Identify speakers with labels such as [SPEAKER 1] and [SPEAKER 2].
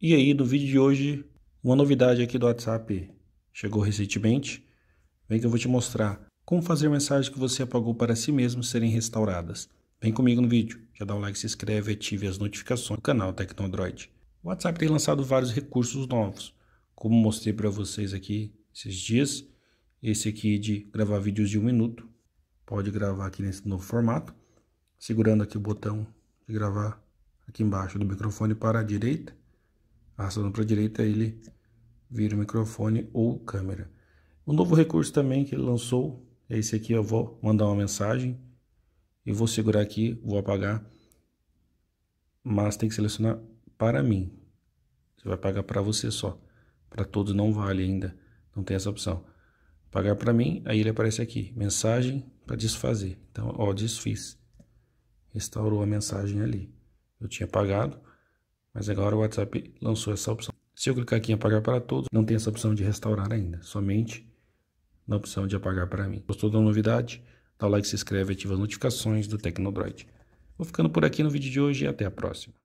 [SPEAKER 1] E aí, no vídeo de hoje, uma novidade aqui do WhatsApp chegou recentemente. Vem que eu vou te mostrar como fazer mensagens que você apagou para si mesmo serem restauradas. Vem comigo no vídeo, já dá um like, se inscreve, ative as notificações do canal Tecnodroid. O WhatsApp tem lançado vários recursos novos, como mostrei para vocês aqui esses dias. Esse aqui de gravar vídeos de um minuto, pode gravar aqui nesse novo formato, segurando aqui o botão de gravar aqui embaixo do microfone para a direita Arrastando para a direita, ele vira o microfone ou câmera. Um novo recurso também que ele lançou é esse aqui. Eu vou mandar uma mensagem e vou segurar aqui, vou apagar, mas tem que selecionar para mim. Você vai pagar para você só. Para todos não vale ainda, não tem essa opção. Pagar para mim, aí ele aparece aqui, mensagem para desfazer. Então, ó, desfiz. Restaurou a mensagem ali. Eu tinha pagado, mas agora o WhatsApp lançou essa opção. Se eu clicar aqui em apagar para todos, não tem essa opção de restaurar ainda, somente na opção de apagar para mim. Gostou da novidade? Dá o like, se inscreve, ativa as notificações do Tecnodroid. Vou ficando por aqui no vídeo de hoje e até a próxima.